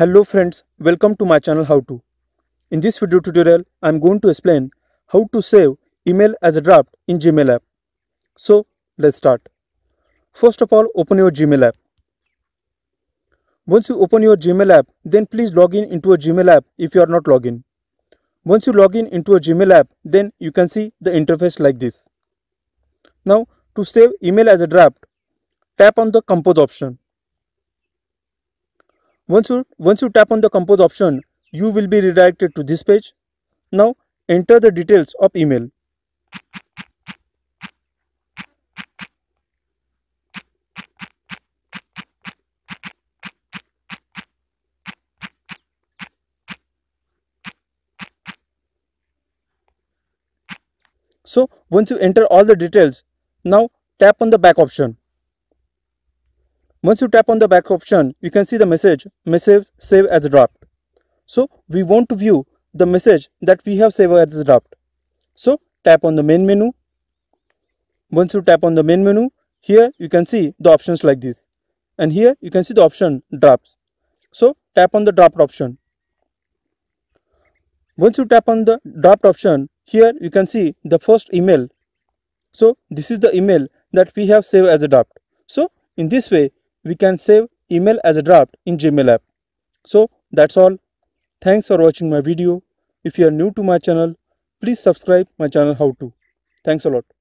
Hello friends, welcome to my channel How To. In this video tutorial, I am going to explain how to save email as a draft in Gmail app. So let's start. First of all, open your Gmail app. Once you open your Gmail app, then please log in into a Gmail app if you are not logged in. Once you log in into a Gmail app, then you can see the interface like this. Now, to save email as a draft, tap on the compose option. Once you, once you tap on the compose option, you will be redirected to this page. Now enter the details of email. So once you enter all the details, now tap on the back option. Once you tap on the back option, you can see the message, message save as draft. So we want to view the message that we have saved as draft. So tap on the main menu. Once you tap on the main menu, here you can see the options like this. And here you can see the option drafts. So tap on the draft option. Once you tap on the draft option, here you can see the first email. So this is the email that we have saved as a draft. So in this way, we can save email as a draft in Gmail app. So that's all. Thanks for watching my video. If you are new to my channel, please subscribe my channel how to. Thanks a lot.